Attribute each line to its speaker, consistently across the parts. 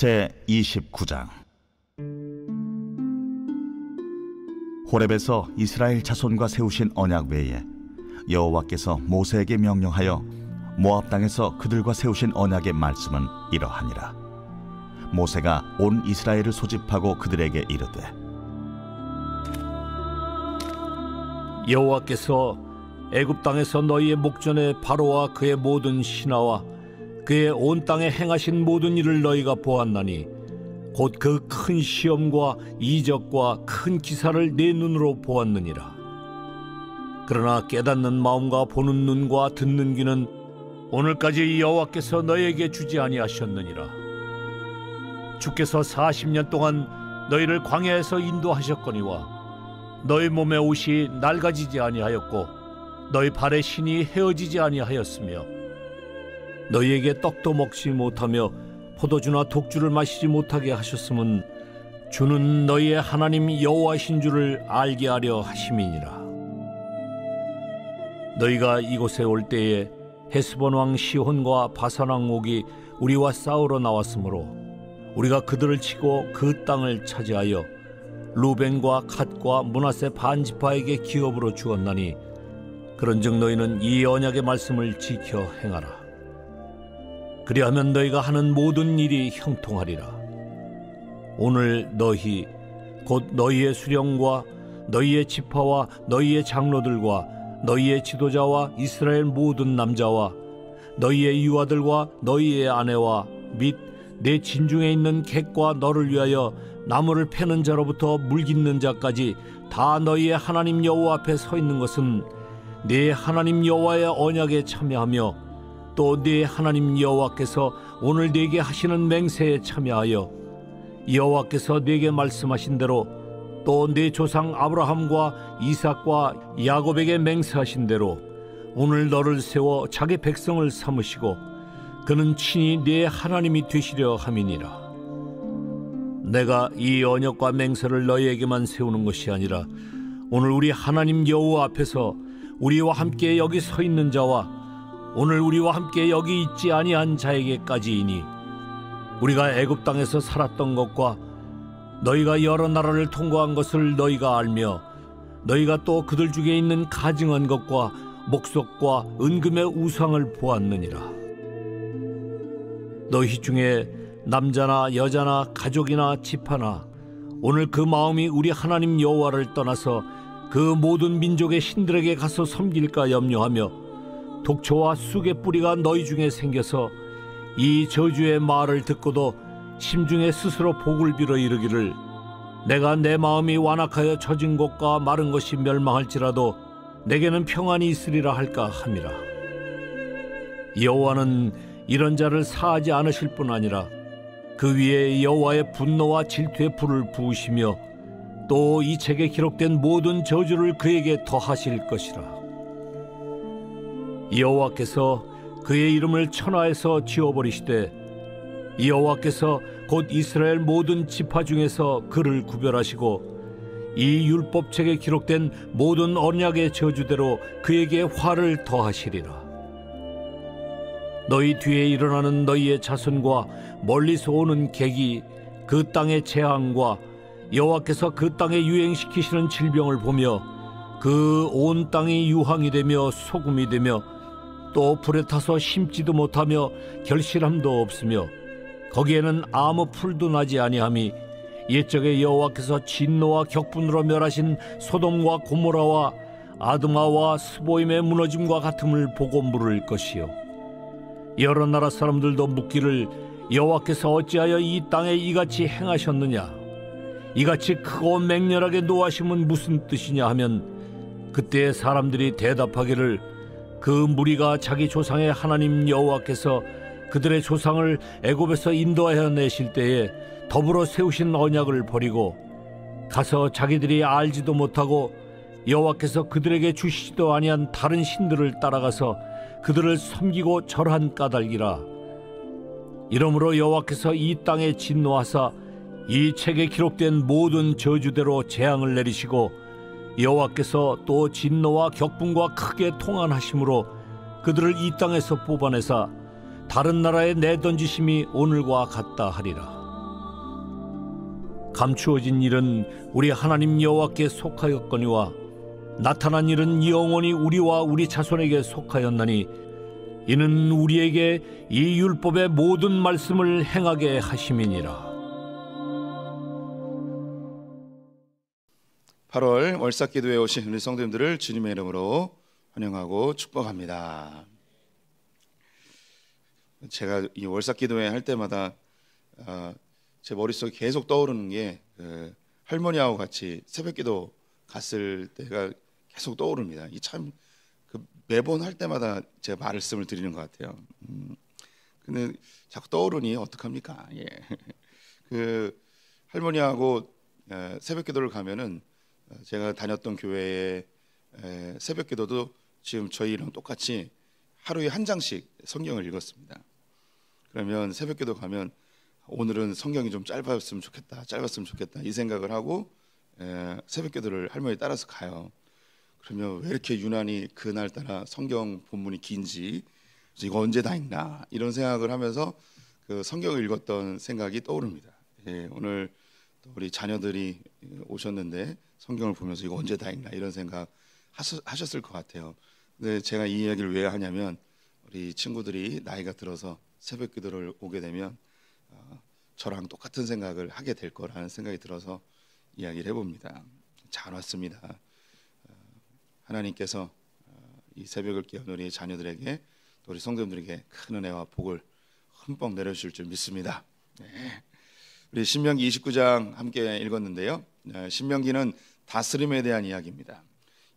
Speaker 1: 제 29장
Speaker 2: 호렙에서 이스라엘 자손과 세우신 언약 외에 여호와께서 모세에게 명령하여 모압 땅에서 그들과 세우신 언약의 말씀은
Speaker 1: 이러하니라
Speaker 2: 모세가 온 이스라엘을 소집하고 그들에게 이르되
Speaker 1: 여호와께서 애굽 땅에서 너희의 목전에 바로와 그의 모든 신하와 그의 온 땅에 행하신 모든 일을 너희가 보았나니 곧 그 큰 시험과 이적과 큰 기사를 내 눈으로 보았느니라. 그러나 깨닫는 마음과 보는 눈과 듣는 귀는 오늘까지 여호와께서 너에게 희 주지 아니하셨느니라. 주께서 4 0년 동안 너희를 광야에서 인도하셨거니와 너희 몸의 옷이 낡아지지 아니하였고 너희 발의 신이 헤어지지 아니하였으며 너희에게 떡도 먹지 못하며 포도주나 독주를 마시지 못하게 하셨음은 주는 너희의 하나님 여호와신 줄을 알게 하려 하심이니라. 너희가 이곳에 올 때에 헤스본 왕 시혼과 바산 왕 옥이 우리와 싸우러 나왔으므로 우리가 그들을 치고 그 땅을 차지하여 루벤과 갓과 문하세 반지파에게 기업으로 주었나니 그런즉 너희는 이 언약의 말씀을 지켜 행하라. 그리하면 너희가 하는 모든 일이 형통하리라. 오늘 너희 곧 너희의 수령과 너희의 지파와 너희의 장로들과 너희의 지도자와 이스라엘 모든 남자와 너희의 유아들과 너희의 아내와 및 내 진중에 있는 객과 너를 위하여 나무를 패는 자로부터 물 깃는 자까지 다 너희의 하나님 여호와 앞에 서 있는 것은 네 하나님 여호와의 언약에 참여하며 또네 하나님 여호와께서 오늘 네게 하시는 맹세에 참여하여 여호와께서 네게 말씀하신 대로 또 네 조상 아브라함과 이삭과 야곱에게 맹세하신 대로 오늘 너를 세워 자기 백성을 삼으시고 그는 친히 네 하나님이 되시려 함이니라 내가 이 언약과 맹세를 너희에게만 세우는 것이 아니라 오늘 우리 하나님 여호와 앞에서 우리와 함께 여기 서 있는 자와 오늘 우리와 함께 여기 있지 아니한 자에게까지이니 우리가 애굽 땅에서 살았던 것과 너희가 여러 나라를 통과한 것을 너희가 알며 너희가 또 그들 중에 있는 가증한 것과 목석과 은금의 우상을 보았느니라 너희 중에 남자나 여자나 가족이나 집하나 오늘 그 마음이 우리 하나님 여호와를 떠나서 그 모든 민족의 신들에게 가서 섬길까 염려하며 독초와 쑥의 뿌리가 너희 중에 생겨서 이 저주의 말을 듣고도 심중에 스스로 복을 빌어 이르기를 내가 내 마음이 완악하여 처진 곳과 마른 것이 멸망할지라도 내게는 평안이 있으리라 할까 함이라 여호와는 이런 자를 사하지 않으실 뿐 아니라 그 위에 여호와의 분노와 질투의 불을 부으시며 또 이 책에 기록된 모든 저주를 그에게 더하실 것이라. 여호와께서 그의 이름을 천하에서 지워버리시되 여호와께서 곧 이스라엘 모든 지파 중에서 그를 구별하시고 이 율법책에 기록된 모든 언약의 저주대로 그에게 화를 더하시리라. 너희 뒤에 일어나는 너희의 자손과 멀리서 오는 객이 그 땅의 재앙과 여호와께서 그 땅에 유행시키시는 질병을 보며 그 온 땅이 유황이 되며 소금이 되며 또 불에 타서 심지도 못하며 결실함도 없으며 거기에는 아무 풀도 나지 아니함이 옛적에 여호와께서 진노와 격분으로 멸하신 소돔과 고모라와 아드마와 스보임의 무너짐과 같음을 보고 물을 것이요 여러 나라 사람들도 묻기를 여호와께서 어찌하여 이 땅에 이같이 행하셨느냐 이같이 크고 맹렬하게 노하심은 무슨 뜻이냐 하면 그때 사람들이 대답하기를 그 무리가 자기 조상의 하나님 여호와께서 그들의 조상을 애굽에서 인도하여 내실 때에 더불어 세우신 언약을 버리고 가서 자기들이 알지도 못하고 여호와께서 그들에게 주시지도 아니한 다른 신들을 따라가서 그들을 섬기고 절한 까닭이라 이러므로 여호와께서 이 땅에 진노하사 이 책에 기록된 모든 저주대로 재앙을 내리시고 여호와께서 또 진노와 격분과 크게 통한하심으로 그들을 이 땅에서 뽑아내사 다른 나라에 내던지심이 오늘과 같다 하리라. 감추어진 일은 우리 하나님 여호와께 속하였거니와 나타난 일은 영원히 우리와 우리 자손에게 속하였나니 이는 우리에게 이 율법의 모든 말씀을 행하게 하심이니라.
Speaker 2: 8월 월삭 기도에 오신 우리 성도님들을 주님의 이름으로 환영하고 축복합니다. 제가 이 월삭 기도회 할 때마다 어, 제 머릿속에 계속 떠오르는 게그 할머니하고 같이 새벽 기도 갔을 때가 계속 떠오릅니다. 이참 그 매번 할 때마다 제 말씀을 드리는 것 같아요. 음, 근데 자꾸 떠오르니 어떡합니까? 예. 그 할머니하고 어, 새벽 기도를 가면은 제가 다녔던 교회에 새벽 기도도 지금 저희랑 똑같이 하루에 한 장씩 성경을 읽었습니다. 그러면 새벽 기도 가면 오늘은 성경이 좀 짧았으면 좋겠다, 짧았으면 좋겠다 이 생각을 하고 새벽 기도를 할머니 따라서 가요. 그러면 왜 이렇게 유난히 그날따라 성경 본문이 긴지 이거 언제 다 읽나 이런 생각을 하면서 그 성경을 읽었던 생각이 떠오릅니다. 예, 오늘 또 우리 자녀들이 오셨는데 성경을 보면서 이거 언제 다 읽나 이런 생각 하셨을 것 같아요. 근데 제가 이 이야기를 왜 하냐면 우리 친구들이 나이가 들어서 새벽 기도를 오게 되면 어, 저랑 똑같은 생각을 하게 될 거라는 생각이 들어서 이야기를 해봅니다. 잘 왔습니다. 어, 하나님께서 어, 이 새벽을 깨운 우리 자녀들에게 우리 성도들에게 큰 은혜와 복을 흠뻑 내려주실 줄 믿습니다. 네. 우리 신명기 29장 함께 읽었는데요. 네, 신명기는 다스림에 대한 이야기입니다.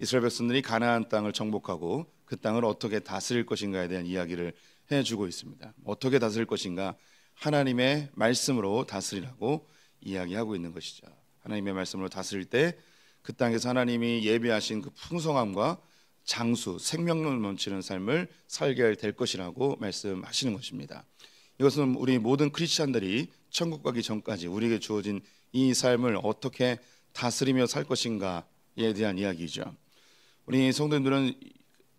Speaker 2: 이스라엘 백성들이 가나안 땅을 정복하고 그 땅을 어떻게 다스릴 것인가에 대한 이야기를 해주고 있습니다. 어떻게 다스릴 것인가 하나님의 말씀으로 다스리라고 이야기하고 있는 것이죠. 하나님의 말씀으로 다스릴 때 그 땅에서 하나님이 예비하신 그 풍성함과 장수 생명력 넘치는 삶을 살게 될 것이라고 말씀하시는 것입니다. 이것은 우리 모든 크리스천들이 천국 가기 전까지 우리에게 주어진 이 삶을 어떻게 다스리며 살 것인가에 대한 이야기죠. 우리 성도님들은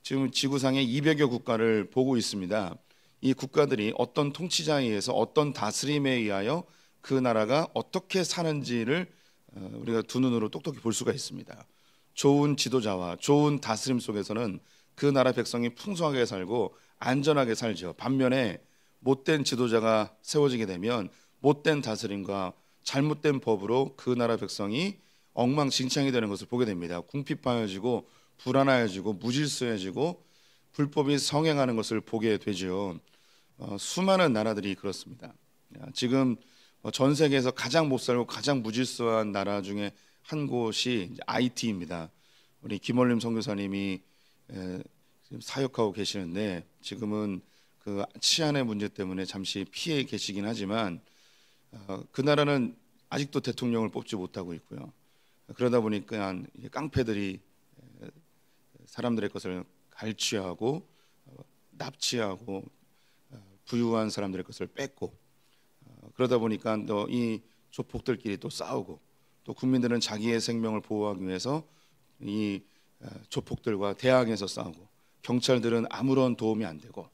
Speaker 2: 지금 지구상에 200여 국가를 보고 있습니다. 이 국가들이 어떤 통치자에 의해서 어떤 다스림에 의하여 그 나라가 어떻게 사는지를 어, 우리가 두 눈으로 똑똑히 볼 수가 있습니다. 좋은 지도자와 좋은 다스림 속에서는 그 나라 백성이 풍성하게 살고 안전하게 살죠. 반면에 못된 지도자가 세워지게 되면 못된 다스림과 잘못된 법으로 그 나라 백성이 엉망진창이 되는 것을 보게 됩니다. 궁핍하여지고 불안하여지고 무질서해지고 불법이 성행하는 것을 보게 되죠. 어, 수많은 나라들이 그렇습니다. 지금 뭐 전 세계에서 가장 못 살고 가장 무질서한 나라 중에 한 곳이 IT입니다. 우리 김원림 선교사님이 사역하고 계시는데 지금은 그 치안의 문제 때문에 잠시 피해 계시긴 하지만 어, 그 나라는 아직도 대통령을 뽑지 못하고 있고요. 그러다 보니까 깡패들이 사람들의 것을 갈취하고 어, 납치하고 어, 부유한 사람들의 것을 뺏고 그러다 보니까 또 이 조폭들끼리 또 싸우고 또 국민들은 자기의 생명을 보호하기 위해서 이 조폭들과 대항에서 싸우고 경찰들은 아무런 도움이 안 되고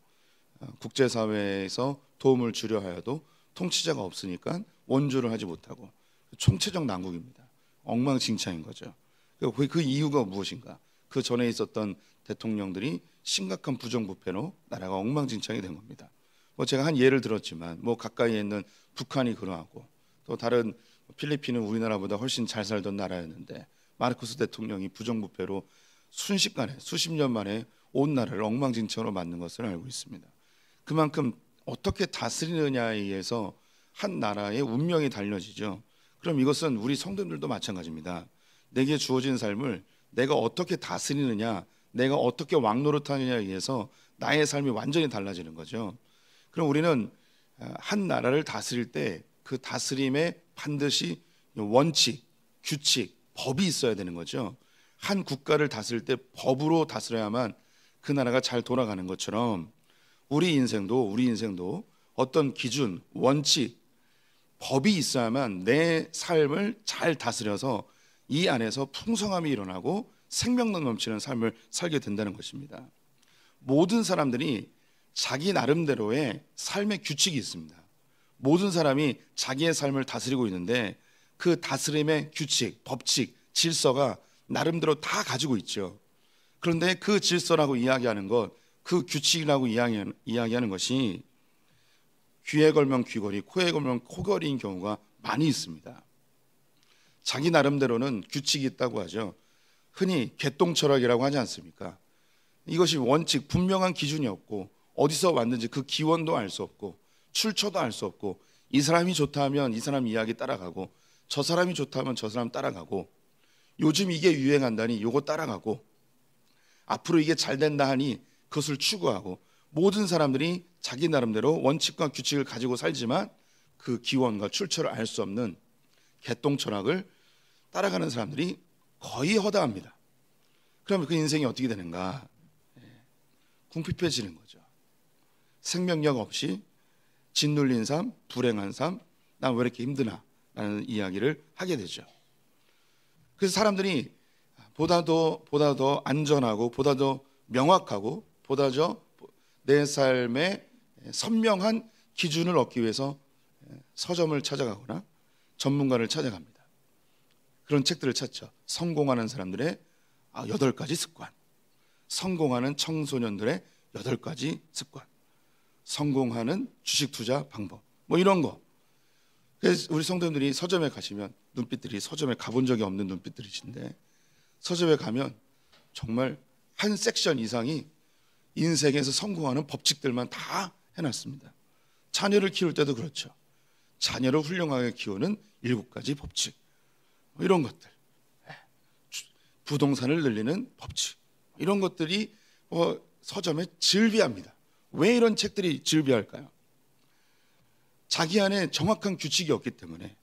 Speaker 2: 국제사회에서 도움을 주려 하여도 통치자가 없으니까 원조를 하지 못하고 총체적 난국입니다. 엉망진창인 거죠. 그러니까 그, 그 이유가 무엇인가? 그 전에 있었던 대통령들이 심각한 부정부패로 나라가 엉망진창이 된 겁니다. 뭐 제가 한 예를 들었지만 뭐가까이 있는 북한이 그러하고 또 다른 필리핀은 우리나라보다 훨씬 잘 살던 나라였는데 마르코스 대통령이 부정부패로 순식간에 수십 년 만에 온 나라를 엉망진창으로 만든 것을 알고 있습니다. 그만큼 어떻게 다스리느냐에 의해서 한 나라의 운명이 달려지죠. 그럼 이것은 우리 성도들도 마찬가지입니다. 내게 주어진 삶을 내가 어떻게 다스리느냐, 내가 어떻게 왕노릇하느냐에 의해서 나의 삶이 완전히 달라지는 거죠. 그럼 우리는 아, 한 나라를 다스릴 때 그 다스림에 반드시 원칙, 규칙, 법이 있어야 되는 거죠. 한 국가를 다스릴 때 법으로 다스려야만 그 나라가 잘 돌아가는 것처럼 우리 인생도 우리 인생도 어떤 기준, 원칙, 법이 있어야만 내 삶을 잘 다스려서 이 안에서 풍성함이 일어나고 생명력 넘치는 삶을 살게 된다는 것입니다. 모든 사람들이 자기 나름대로의 삶의 규칙이 있습니다. 모든 사람이 자기의 삶을 다스리고 있는데 그 다스림의 규칙, 법칙, 질서가 나름대로 다 가지고 있죠. 그런데 그 질서라고 이야기하는 것, 그 규칙이라고 이야기하는 것이 귀에 걸면 귀걸이, 코에 걸면 코걸이인 경우가 많이 있습니다. 자기 나름대로는 규칙이 있다고 하죠. 흔히 개똥 철학이라고 하지 않습니까? 이것이 원칙, 분명한 기준이 없고 어디서 왔는지 그 기원도 알 수 없고 출처도 알 수 없고 이 사람이 좋다 하면 이 사람 이야기 따라가고 저 사람이 좋다 하면 저 사람 따라가고 요즘 이게 유행한다니 요거 따라가고 앞으로 이게 잘 된다 하니 그것을 추구하고 모든 사람들이 자기 나름대로 원칙과 규칙을 가지고 살지만 그 기원과 출처를 알 수 없는 개똥 철학을 따라가는 사람들이 거의 허다합니다. 그러면 그 인생이 어떻게 되는가? 예. 궁핍해지는 거죠. 생명력 없이 짓눌린 삶, 불행한 삶, 난 왜 이렇게 힘드나? 라는 이야기를 하게 되죠. 그래서 사람들이 보다 더, 보다 더 안전하고, 보다 더 명확하고, 보다죠 내 삶의 선명한 기준을 얻기 위해서 예, 서점을 찾아가거나 전문가를 찾아갑니다. 그런 책들을 찾죠. 성공하는 사람들의 아, 여덟 가지 습관, 성공하는 청소년들의 여덟 가지 습관, 성공하는 주식 투자 방법, 뭐 이런 거. 그래서 우리 성도님들이 서점에 가시면 눈빛들이 서점에 가본 적이 없는 눈빛들이신데 서점에 가면 정말 한 섹션 이상이 인생에서 성공하는 법칙들만 다 해놨습니다. 자녀를 키울 때도 그렇죠. 자녀를 훌륭하게 키우는 일곱 가지 법칙. 뭐 이런 것들. 예. 부동산을 늘리는 법칙. 이런 것들이 어, 서점에 즐비합니다. 왜 이런 책들이 즐비할까요? 자기 안에 정확한 규칙이 없기 때문에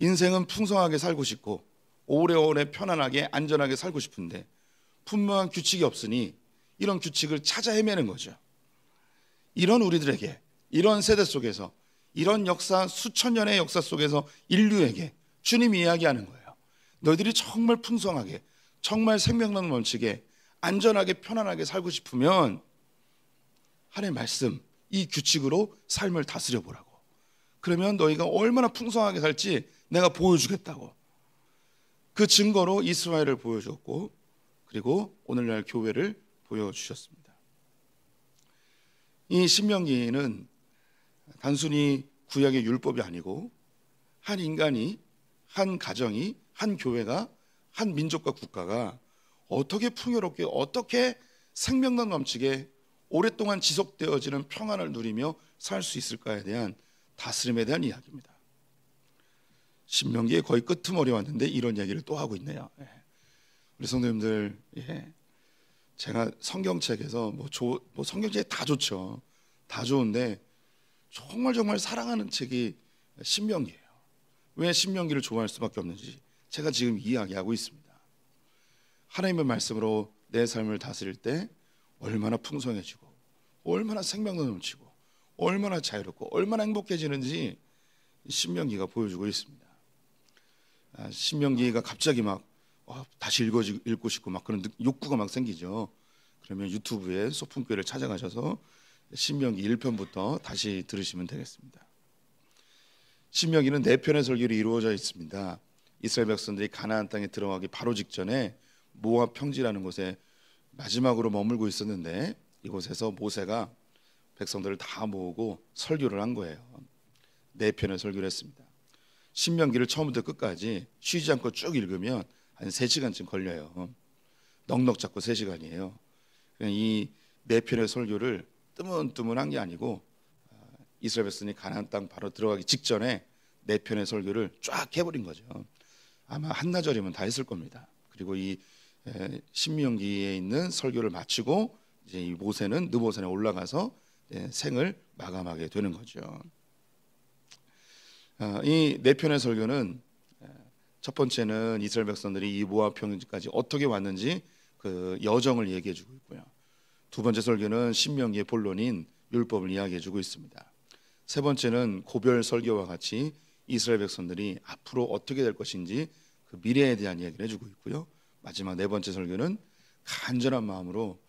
Speaker 2: 인생은 풍성하게 살고 싶고 오래오래 편안하게 안전하게 살고 싶은데 분명한 규칙이 없으니 이런 규칙을 찾아 헤매는 거죠. 이런 우리들에게, 이런 세대 속에서, 이런 역사, 수천 년의 역사 속에서 인류에게 주님이 이야기하는 거예요. 너희들이 정말 풍성하게, 정말 생명난 원칙에 안전하게, 편안하게 살고 싶으면 하나의 말씀, 이 규칙으로 삶을 다스려 보라고. 그러면 너희가 얼마나 풍성하게 살지 내가 보여주겠다고. 그 증거로 이스라엘을 보여줬고, 그리고 오늘날 교회를 보여주셨습니다. 이 신명기는 단순히 구약의 율법이 아니고 한 인간이 한 가정이 한 교회가 한 민족과 국가가 어떻게 풍요롭게 어떻게 생명감 넘치게 오랫동안 지속되어지는 평안을 누리며 살 수 있을까에 대한 다스림에 대한 이야기입니다. 신명기에 거의 끄머리 왔는데 이런 이야기를 또 하고 있네요. 예. 우리 성도님들 예. 제가 성경책에서 뭐, 조, 뭐 성경책 이다 좋죠. 다 좋은데 정말 정말 사랑하는 책이 신명기예요. 왜 신명기를 좋아할 수밖에 없는지 제가 지금 이야기하고 있습니다. 하나님의 말씀으로 내 삶을 다스릴 때 얼마나 풍성해지고 얼마나 생명도 넘치고 얼마나 자유롭고 얼마나 행복해지는지 신명기가 보여주고 있습니다. 아, 신명기가 갑자기 막 어, 다시 읽어 읽고 싶고 막 그런 욕구가 막 생기죠. 그러면 유튜브에 소품교회를 찾아가셔서 신명기 1편부터 다시 들으시면 되겠습니다. 신명기는 네 편의 설교로 이루어져 있습니다. 이스라엘 백성들이 가나안 땅에 들어가기 바로 직전에 모압 평지라는 곳에 마지막으로 머물고 있었는데 이곳에서 모세가 백성들을 다 모으고 설교를 한 거예요. 네 편의 설교를 했습니다. 신명기를 처음부터 끝까지 쉬지 않고 쭉 읽으면 한 3시간쯤 걸려요. 어? 넉넉 잡고 3시간이에요. 이 네 편의 설교를 뜨문뜨문한 게 아니고 아, 이스라엘 백성이 가나안 땅 바로 들어가기 직전에 네 편의 설교를 쫙 해버린 거죠. 아마 한나절이면 다 했을 겁니다. 그리고 이 신명기에 있는 설교를 마치고 이제 이 모세는 느보산에 올라가서 예, 생을 마감하게 되는 거죠. 아, 이네 편의 설교는 첫 번째는 이스라엘 백성들이 이모아 평지까지 어떻게 왔는지 그 여정을 얘기해 주고 있고요. 두 번째 설교는 신명기의 본론인 율법을 이야기해 주고 있습니다. 세 번째는 고별 설교와 같이 이스라엘 백성들이 앞으로 어떻게 될 것인지 그 미래에 대한 이야기를 해주고 있고요. 마지막 네 번째 설교는 간절한 마음으로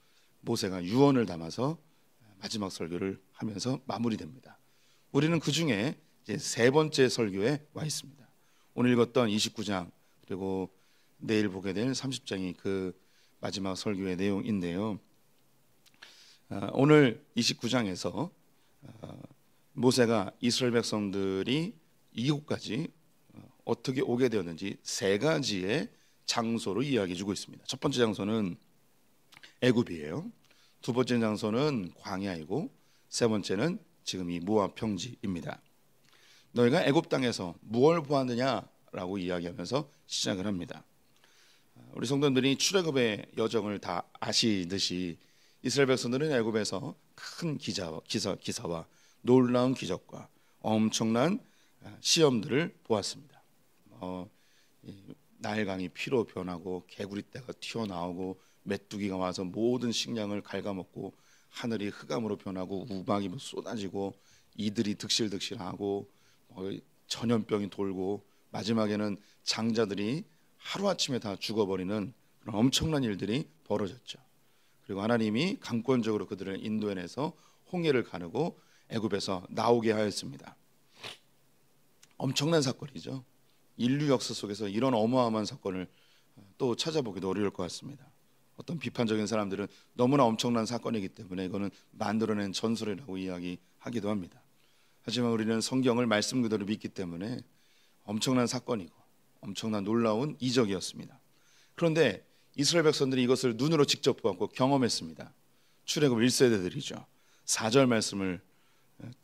Speaker 2: 모세가 유언을 담아서 마지막 설교를 하면서 마무리됩니다. 우리는 그 중에 이제 세 번째 설교에 와 있습니다. 오늘 읽었던 29장 그리고 내일 보게 될 30장이 그 마지막 설교의 내용인데요. 아, 오늘 29장에서 아, 모세가 이스라엘 백성들이 이곳까지 어, 어떻게 오게 되었는지 세 가지의 장소로 이야기해 주고 있습니다. 첫 번째 장소는 애굽이에요. 두 번째 장소는 광야이고 세 번째는 지금 이 모압 평지입니다. 너희가 애굽 땅에서 무엇을 보았느냐라고 이야기하면서 시작을 합니다. 우리 성도들이 출애굽의 여정을 다 아시듯이 이스라엘 백성들은 애굽에서 큰 기사, 기사, 기사와 놀라운 기적과 엄청난 아, 시험들을 보았습니다. 어, 나일강이 피로 변하고 개구리떼가 튀어나오고 메뚜기가 와서 모든 식량을 갉아먹고 하늘이 흑암으로 변하고 우방이 뭐 쏟아지고 이들이 득실득실하고 전염병이 돌고 마지막에는 장자들이 하루아침에 다 죽어버리는 그런 엄청난 일들이 벌어졌죠. 그리고 하나님이 강권적으로 그들을 인도해내서 홍해를 가르고 애굽에서 나오게 하였습니다. 엄청난 사건이죠. 인류 역사 속에서 이런 어마어마한 사건을 또 찾아보기도 어려울 것 같습니다. 어떤 비판적인 사람들은 너무나 엄청난 사건이기 때문에 이거는 만들어낸 전설이라고 이야기하기도 합니다. 하지만 우리는 성경을 말씀 그대로 믿기 때문에 엄청난 사건이고 엄청난 놀라운 이적이었습니다. 그런데 이스라엘 백성들이 이것을 눈으로 직접 보았고 경험했습니다. 출애굽 1세대들이죠. 4절 말씀을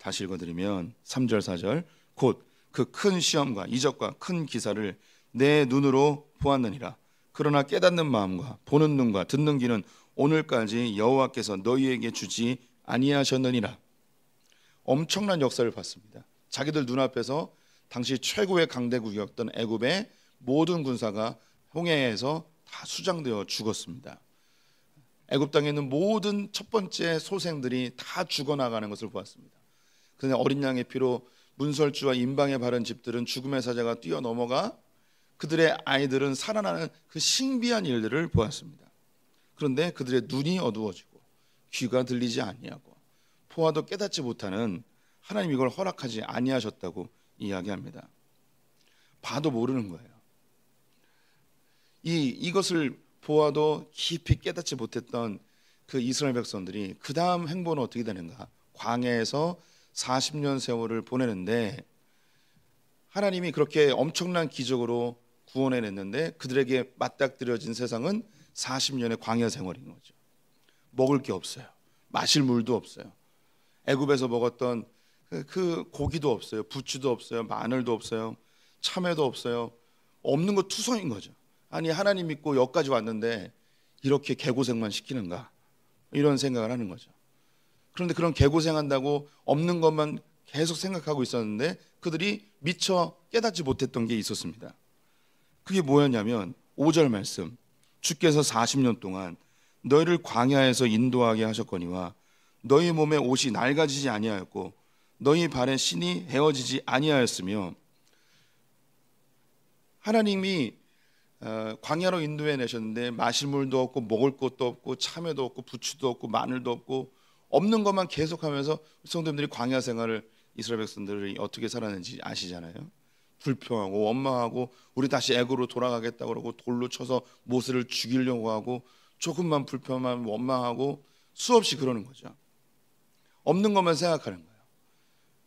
Speaker 2: 다시 읽어드리면 3절 4절 곧 그 큰 시험과 이적과 큰 기사를 내 눈으로 보았느니라. 그러나 깨닫는 마음과 보는 눈과 듣는 귀는 오늘까지 여호와께서 너희에게 주지 아니하셨느니라. 엄청난 역사를 봤습니다. 자기들 눈앞에서 당시 최고의 강대국이었던 애굽의 모든 군사가 홍해에서 다 수장되어 죽었습니다. 애굽 땅에 있는 모든 첫 번째 소생들이 다 죽어나가는 것을 보았습니다. 그런 어린 양의 피로 문설주와 인방에 바른 집들은 죽음의 사자가 뛰어넘어가 그들의 아이들은 살아나는 그 신비한 일들을 보았습니다. 그런데 그들의 눈이 어두워지고 귀가 들리지 아니하고 보아도 깨닫지 못하는 하나님 이걸 허락하지 아니하셨다고 이야기합니다. 봐도 모르는 거예요. 이 이것을 보아도 깊이 깨닫지 못했던 그 이스라엘 백성들이 그 다음 행보는 어떻게 되는가? 광해에서 40년 세월을 보내는데 하나님이 그렇게 엄청난 기적으로 구원해 냈는데 그들에게 맞닥뜨려진 세상은 40년의 광야 생활인 거죠. 먹을 게 없어요. 마실 물도 없어요. 애굽에서 먹었던 그, 그 고기도 없어요. 부추도 없어요. 마늘도 없어요. 참외도 없어요. 없는 거 투성인 거죠. 아니 하나님 믿고 여기까지 왔는데 이렇게 개고생만 시키는가 이런 생각을 하는 거죠. 그런데 그런 개고생한다고 없는 것만 계속 생각하고 있었는데 그들이 미처 깨닫지 못했던 게 있었습니다. 그게 뭐였냐면 5절 말씀 주께서 40년 동안 너희를 광야에서 인도하게 하셨거니와 너희 몸에 옷이 낡아지지 아니하였고 너희 발에 신이 헤어지지 아니하였으며 하나님이 어, 광야로 인도해 내셨는데 마실 물도 없고 먹을 것도 없고 참외도 없고 부추도 없고 마늘도 없고 없는 것만 계속하면서 성도님들이 광야 생활을 이스라엘 백성들이 어떻게 살았는지 아시잖아요. 불평하고 원망하고 우리 다시 애고로 돌아가겠다 고 그러고 돌로 쳐서 모세를 죽이려고 하고 조금만 불평하면 원망하고 수없이 그러는 거죠. 없는 것만 생각하는 거예요.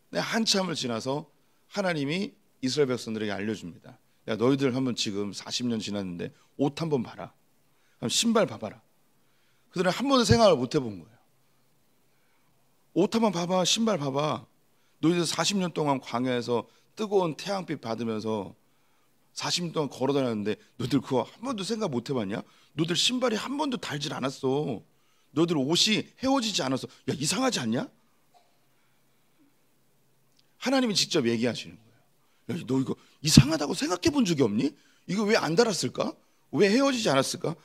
Speaker 2: 근데 네, 한참을 지나서 하나님이 이스라엘 백성들에게 알려줍니다. 야 너희들 한번 지금 40년 지났는데 옷 한번 봐라. 신발 봐봐라. 그들은 한 번도 생각을 못 해본 거예요. 옷 한번 봐봐, 신발 봐봐. 너희들 40년 동안 광야에서 뜨거운 태양빛 받으면서 40년 동안 걸어 다녔는데 너희들 그거 한 번도 생각 못 해봤냐? 너희들 신발이 한 번도 달질 않았어. 너희들 옷이 헤어지지 않아서 야 이상하지 않냐? 하나님이 직접 얘기하시는 거예요. 야, 너 이거 이상하다고 생각해 본 적이 없니? 이거 왜 안 달았을까? 왜 헤어지지 않았을까?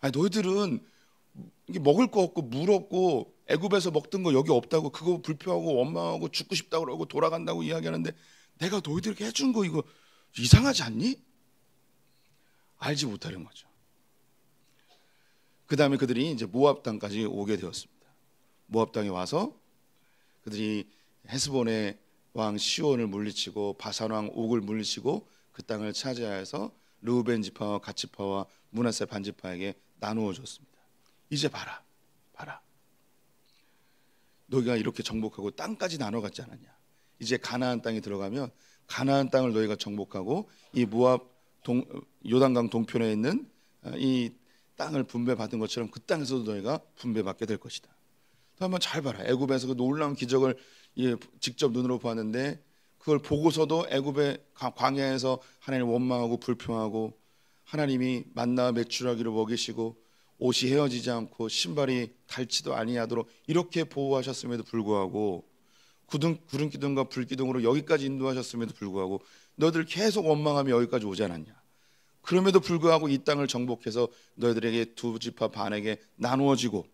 Speaker 2: 아 너희들은 먹을 거 없고 물 없고 애굽에서 먹던 거 여기 없다고 그거 불평하고 원망하고 죽고 싶다고 그러고 돌아간다고 이야기하는데 내가 너희들에게 해준 거 이거 이상하지 않니? 알지 못하는 거죠. 그 다음에 그들이 이제 모압 당까지 오게 되었습니다. 모압 땅에 와서 그들이 헤스본의 왕 시온을 물리치고 바산 왕 옥을 물리치고 그 땅을 차지하여서 르우벤 지파와 가치파와 문하세 반지파에게 나누어 줬습니다. 이제 봐라, 봐라. 너희가 이렇게 정복하고 땅까지 나눠 갔지 않았냐? 이제 가나안 땅에 들어가면 가나안 땅을 너희가 정복하고 이 모압 동, 요단강 동편에 있는 이 땅을 분배받은 것처럼 그 땅에서도 너희가 분배받게 될 것이다. 한번 잘 봐라. 애굽에서 그 놀라운 기적을 직접 눈으로 보았는데 그걸 보고서도 애굽의 광야에서 하나님 원망하고 불평하고 하나님이 만나 매출하기로 먹이시고 옷이 헤어지지 않고 신발이 닳지도 아니하도록 이렇게 보호하셨음에도 불구하고 구름, 구름 기둥과 불 기둥으로 여기까지 인도하셨음에도 불구하고 너들 계속 원망하며 여기까지 오지 않았냐? 그럼에도 불구하고 이 땅을 정복해서 너희들에게 두집파 반에게 나누어지고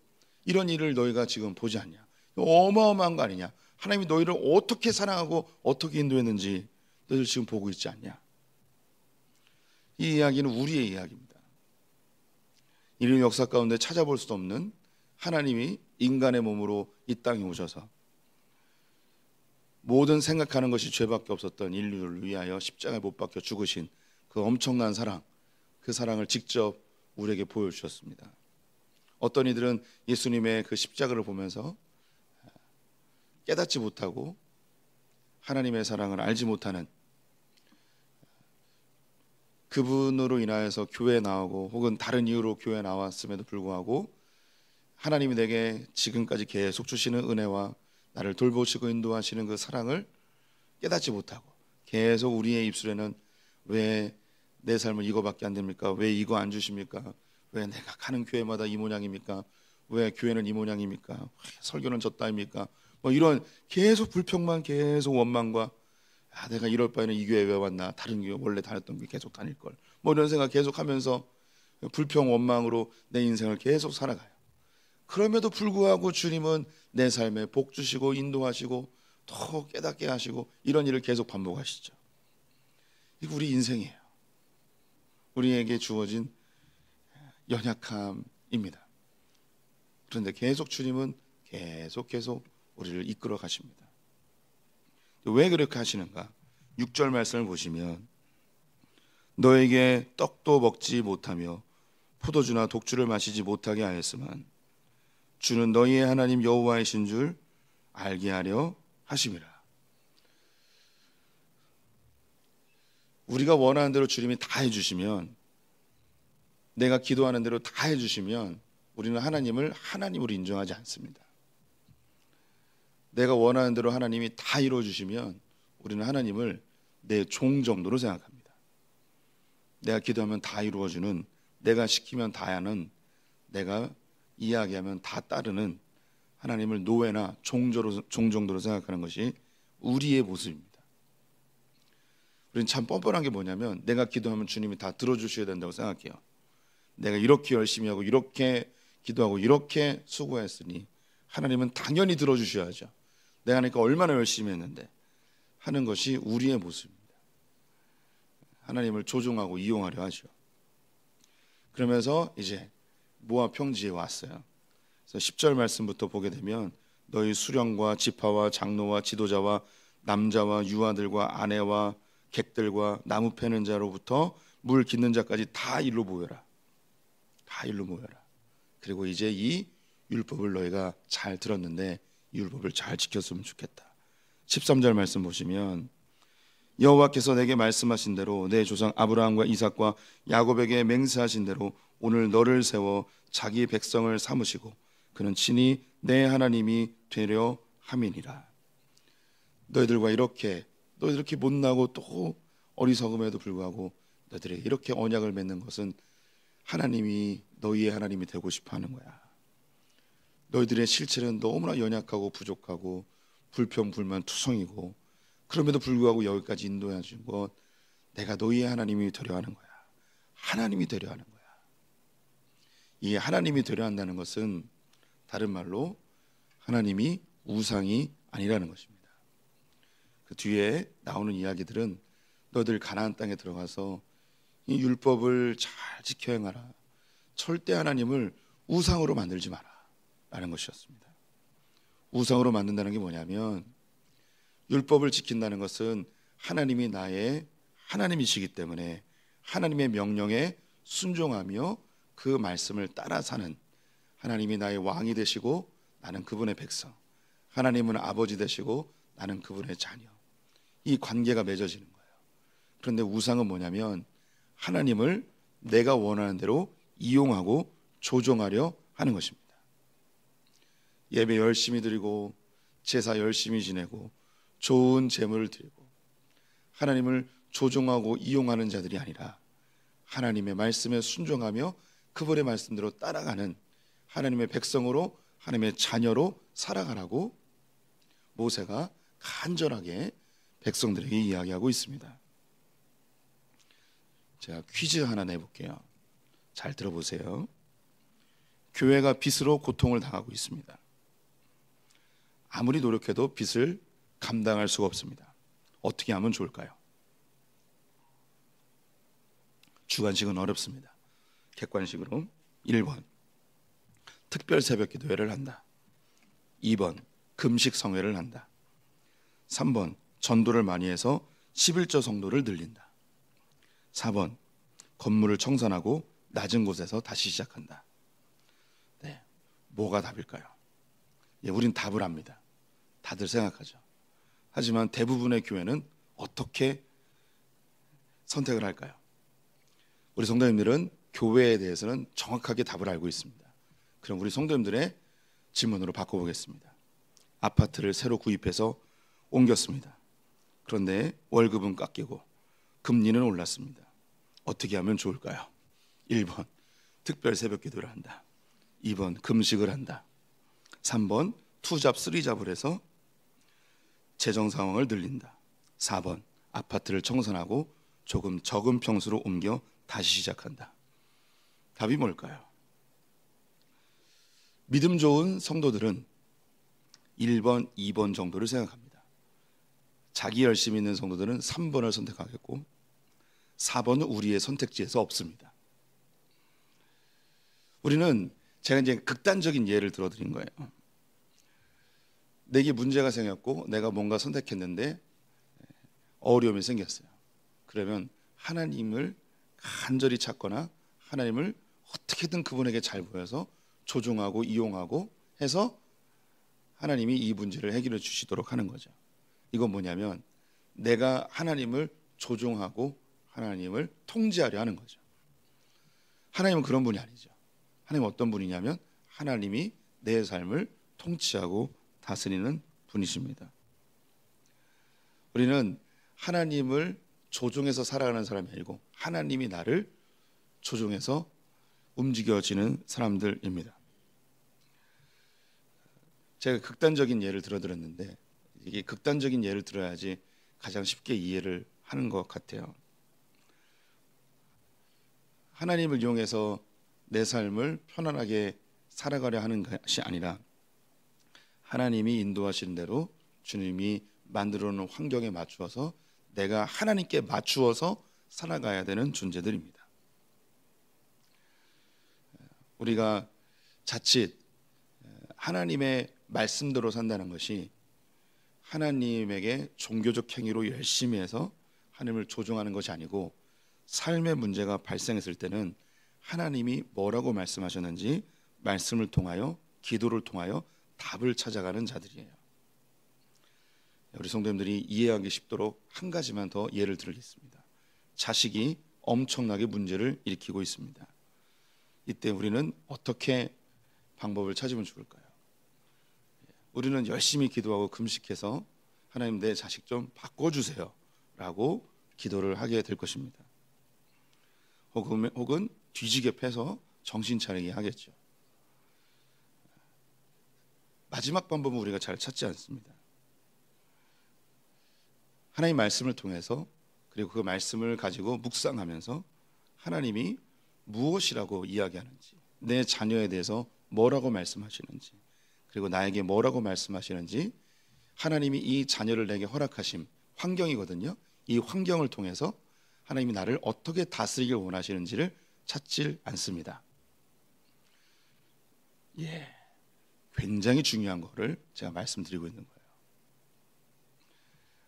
Speaker 2: 이런 일을 너희가 지금 보지 않냐? 어마어마한 거 아니냐? 하나님이 너희를 어떻게 사랑하고 어떻게 인도했는지 너희들 지금 보고 있지 않냐? 이 이야기는 우리의 이야기입니다. 인류 역사 가운데 찾아볼 수 없는 하나님이 인간의 몸으로 이 땅에 오셔서 모든 생각하는 것이 죄밖에 없었던 인류를 위하여 십자가에 못 박혀 죽으신 그 엄청난 사랑, 그 사랑을 직접 우리에게 보여주셨습니다. 어떤 이들은 예수님의 그 십자가를 보면서 깨닫지 못하고 하나님의 사랑을 알지 못하는 그분으로 인하여서 교회에 나오고 혹은 다른 이유로 교회에 나왔음에도 불구하고 하나님이 내게 지금까지 계속 주시는 은혜와 나를 돌보시고 인도하시는 그 사랑을 깨닫지 못하고 계속 우리의 입술에는 왜내 삶은 이거밖에 안 됩니까? 왜 이거 안 주십니까? 왜 내가 가는 교회마다 이 모양입니까? 왜 교회는 이 모양입니까? 설교는 저 따입니까? 뭐 이런 계속 불평만 계속 원망과 아 내가 이럴 바에는 이 교회 왜 왔나? 다른 교회 원래 다녔던 게 계속 다닐 걸. 뭐 이런 생각 계속 하면서 불평 원망으로 내 인생을 계속 살아가요. 그럼에도 불구하고 주님은 내 삶에 복 주시고 인도하시고 더 깨닫게 하시고 이런 일을 계속 반복하시죠. 이게 우리 인생이에요. 우리에게 주어진 연약함입니다. 그런데 계속 주님은 계속 계속 우리를 이끌어 가십니다. 왜 그렇게 하시는가? 6절 말씀을 보시면 너에게 떡도 먹지 못하며 포도주나 독주를 마시지 못하게 하였으만 주는 너희의 하나님 여호와이신 줄 알게 하려 하심이라. 우리가 원하는 대로 주님이 다 해주시면 내가 기도하는 대로 다 해주시면 우리는 하나님을 하나님으로 인정하지 않습니다. 내가 원하는 대로 하나님이 다 이루어 주시면 우리는 하나님을 내 종 정도로 생각합니다. 내가 기도하면 다 이루어 주는 내가 시키면 다 하는 내가 이야기하면 다 따르는 하나님을 노예나 종조로, 종 정도로 생각하는 것이 우리의 모습입니다. 우리는 참 뻔뻔한 게 뭐냐면 내가 기도하면 주님이 다 들어주셔야 된다고 생각해요. 내가 이렇게 열심히 하고 이렇게 기도하고 이렇게 수고했으니 하나님은 당연히 들어주셔야죠. 내가 하니까 얼마나 열심히 했는데 하는 것이 우리의 모습입니다. 하나님을 조종하고 이용하려 하죠. 그러면서 이제 모아 평지에 왔어요. 그래서 10절 말씀부터 보게 되면 너희 수령과 지파와 장로와 지도자와 남자와 유아들과 아내와 객들과 나무 패는 자로부터 물 깃는 자까지 다 일로 모여라. 다 일로 모여라. 그리고 이제 이 율법을 너희가 잘 들었는데 율법을 잘 지켰으면 좋겠다. 13절 말씀 보시면 여호와께서 내게 말씀하신 대로 내 조상 아브라함과 이삭과 야곱에게 맹세하신 대로 오늘 너를 세워 자기 백성을 삼으시고 그는 친히 내 하나님이 되려 함이니라. 너희들과 이렇게 또 이렇게 못나고 또 어리석음에도 불구하고 너들이 이렇게 언약을 맺는 것은 하나님이 너희의 하나님이 되고 싶어 하는 거야. 너희들의 실체는 너무나 연약하고 부족하고 불평불만 투성이고 그럼에도 불구하고 여기까지 인도해 준것 내가 너희의 하나님이 되려 하는 거야. 하나님이 되려 하는 거야. 이 하나님이 되려 한다는 것은 다른 말로 하나님이 우상이 아니라는 것입니다. 그 뒤에 나오는 이야기들은 너희들 가나안 땅에 들어가서 이 율법을 잘 지켜 행하라. 절대 하나님을 우상으로 만들지 마라. 라는 것이었습니다. 우상으로 만든다는 게 뭐냐면 율법을 지킨다는 것은 하나님이 나의 하나님이시기 때문에 하나님의 명령에 순종하며 그 말씀을 따라 사는 하나님이 나의 왕이 되시고 나는 그분의 백성 하나님은 아버지 되시고 나는 그분의 자녀 이 관계가 맺어지는 거예요. 그런데 우상은 뭐냐면 하나님을 내가 원하는 대로 이용하고 조종하려 하는 것입니다. 예배 열심히 드리고 제사 열심히 지내고 좋은 재물을 드리고 하나님을 조종하고 이용하는 자들이 아니라 하나님의 말씀에 순종하며 그분의 말씀대로 따라가는 하나님의 백성으로 하나님의 자녀로 살아가라고 모세가 간절하게 백성들에게 이야기하고 있습니다. 제가 퀴즈 하나 내볼게요. 잘 들어보세요. 교회가 빚으로 고통을 당하고 있습니다. 아무리 노력해도 빚을 감당할 수가 없습니다. 어떻게 하면 좋을까요? 주관식은 어렵습니다. 객관식으로 1번 특별 새벽 기도회를 한다. 2번 금식 성회를 한다. 3번 전도를 많이 해서 11조 성도를 늘린다. 4번 건물을 청산하고 낮은 곳에서 다시 시작한다. 네, 뭐가 답일까요? 예, 우린 답을 합니다. 다들 생각하죠. 하지만 대부분의 교회는 어떻게 선택을 할까요? 우리 성도님들은 교회에 대해서는 정확하게 답을 알고 있습니다. 그럼 우리 성도님들의 질문으로 바꿔보겠습니다. 아파트를 새로 구입해서 옮겼습니다. 그런데 월급은 깎이고 금리는 올랐습니다. 어떻게 하면 좋을까요? 1번 특별 새벽 기도를 한다. 2번 금식을 한다. 3번 투잡 쓰리잡을 해서 재정 상황을 늘린다. 4번 아파트를 청산하고 조금 적은 평수로 옮겨 다시 시작한다. 답이 뭘까요? 믿음 좋은 성도들은 1번, 2번 정도를 생각합니다. 자기 열심이 있는 성도들은 3번을 선택하겠고 4번은 우리의 선택지에서 없습니다. 우리는 제가 이제 극단적인 예를 들어 드린 거예요. 내게 문제가 생겼고 내가 뭔가 선택했는데 어려움이 생겼어요. 그러면 하나님을 간절히 찾거나 하나님을 어떻게든 그분에게 잘 보여서 조종하고 이용하고 해서 하나님이 이 문제를 해결해 주시도록 하는 거죠. 이건 뭐냐면 내가 하나님을 조종하고 하나님을 통제하려 하는 거죠. 하나님은 그런 분이 아니죠. 하나님 어떤 분이냐면 하나님이 내 삶을 통치하고 다스리는 분이십니다. 우리는 하나님을 조종해서 살아가는 사람이 아니고 하나님이 나를 조종해서 움직여지는 사람들입니다. 제가 극단적인 예를 들어드렸는데 이게 극단적인 예를 들어야지 가장 쉽게 이해를 하는 것 같아요. 하나님을 이용해서 내 삶을 편안하게 살아가려 하는 것이 아니라 하나님이 인도하시는 대로 주님이 만들어 놓은 환경에 맞추어서 내가 하나님께 맞추어서 살아가야 되는 존재들입니다. 우리가 자칫 하나님의 말씀대로 산다는 것이 하나님에게 종교적 행위로 열심히 해서 하나님을 조종하는 것이 아니고 삶의 문제가 발생했을 때는 하나님이 뭐라고 말씀하셨는지 말씀을 통하여 기도를 통하여 답을 찾아가는 자들이에요. 네, 우리 성도님들이 이해하기 쉽도록 한 가지만 더 예를 들겠습니다. 자식이 엄청나게 문제를 일으키고 있습니다. 이때 우리는 어떻게 방법을 찾으면 좋을까요? 우리는 열심히 기도하고 금식해서 하나님 내 자식 좀 바꿔주세요 라고 기도를 하게 될 것입니다. 혹은, 혹은 뒤지게 패서 정신 차리게 하겠죠. 마지막 방법은 우리가 잘 찾지 않습니다. 하나님 말씀을 통해서 그리고 그 말씀을 가지고 묵상하면서 하나님이 무엇이라고 이야기하는지 내 자녀에 대해서 뭐라고 말씀하시는지 그리고 나에게 뭐라고 말씀하시는지 하나님이 이 자녀를 내게 허락하심 환경이거든요. 이 환경을 통해서 하나님이 나를 어떻게 다스리길 원하시는지를 찾질 않습니다. 예. 굉장히 중요한 거를 제가 말씀드리고 있는 거예요.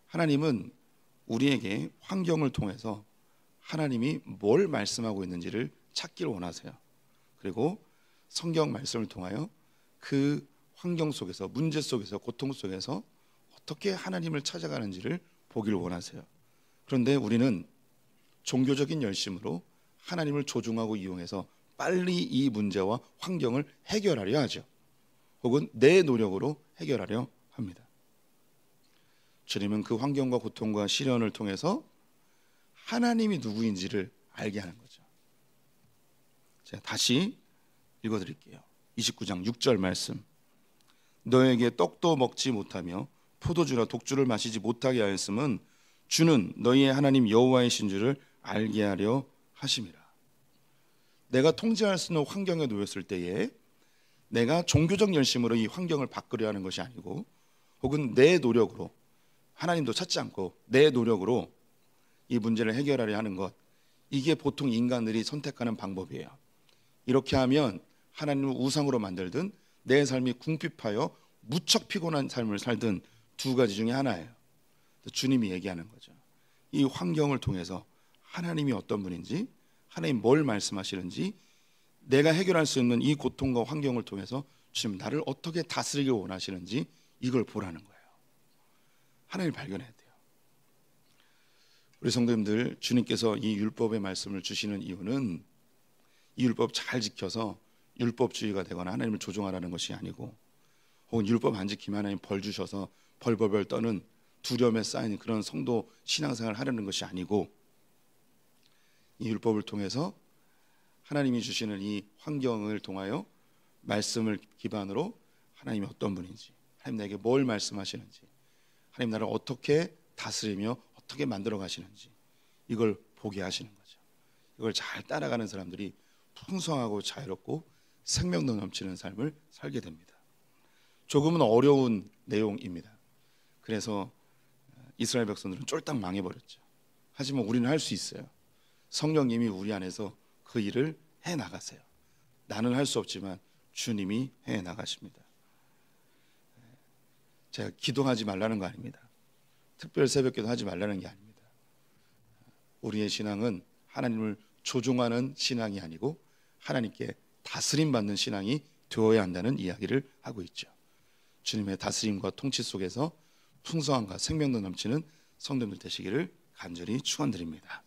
Speaker 2: 하나님은 우리에게 환경을 통해서 하나님이 뭘 말씀하고 있는지를 찾기를 원하세요. 그리고 성경 말씀을 통하여 그 환경 속에서 문제 속에서 고통 속에서 어떻게 하나님을 찾아가는지를 보기를 원하세요. 그런데 우리는 종교적인 열심으로 하나님을 조중하고 이용해서 빨리 이 문제와 환경을 해결하려 하죠. 혹은 내 노력으로 해결하려 합니다. 주님은 그 환경과 고통과 시련을 통해서 하나님이 누구인지를 알게 하는 거죠. 제가 다시 읽어드릴게요. 29장 6절 말씀. 너에게 떡도 먹지 못하며 포도주나 독주를 마시지 못하게 하였음은 주는 너희의 하나님 여호와이신 줄을 알게 하려 하심이라. 내가 통제할 수 있는 환경에 놓였을 때에 내가 종교적 열심으로 이 환경을 바꾸려 하는 것이 아니고 혹은 내 노력으로 하나님도 찾지 않고 내 노력으로 이 문제를 해결하려 하는 것 이게 보통 인간들이 선택하는 방법이에요. 이렇게 하면 하나님을 우상으로 만들든 내 삶이 궁핍하여 무척 피곤한 삶을 살던 두 가지 중에 하나예요. 주님이 얘기하는 거죠. 이 환경을 통해서 하나님이 어떤 분인지, 하나님 뭘 말씀하시는지, 내가 해결할 수 있는 이 고통과 환경을 통해서 주님 나를 어떻게 다스리길 원하시는지 이걸 보라는 거예요. 하나님 발견해야 돼요. 우리 성도님들 주님께서 이 율법의 말씀을 주시는 이유는 이 율법 잘 지켜서 율법주의가 되거나 하나님을 조종하라는 것이 아니고 혹은 율법 안 지키면 하나님 벌 주셔서 벌벌벌 떠는 두려움에 쌓인 그런 성도 신앙생활을 하려는 것이 아니고 이 율법을 통해서 하나님이 주시는 이 환경을 통하여 말씀을 기반으로 하나님이 어떤 분인지 하나님 나에게 뭘 말씀하시는지 하나님 나를 어떻게 다스리며 어떻게 만들어 가시는지 이걸 보게 하시는 거죠. 이걸 잘 따라가는 사람들이 풍성하고 자유롭고 생명도 넘치는 삶을 살게 됩니다. 조금은 어려운 내용입니다. 그래서 어, 이스라엘 백성들은 쫄딱 망해버렸죠. 하지만 뭐 우리는 할 수 있어요. 성령님이 우리 안에서 그 일을 해 나가세요. 나는 할 수 없지만 주님이 해 나가십니다. 제가 기도하지 말라는 거 아닙니다. 특별 새벽 기도 하지 말라는 게 아닙니다. 우리의 신앙은 하나님을 조종하는 신앙이 아니고 하나님께 다스림 받는 신앙이 되어야 한다는 이야기를 하고 있죠. 주님의 다스림과 통치 속에서 풍성함과 생명도 넘치는 성도들 되시기를 간절히 축원드립니다.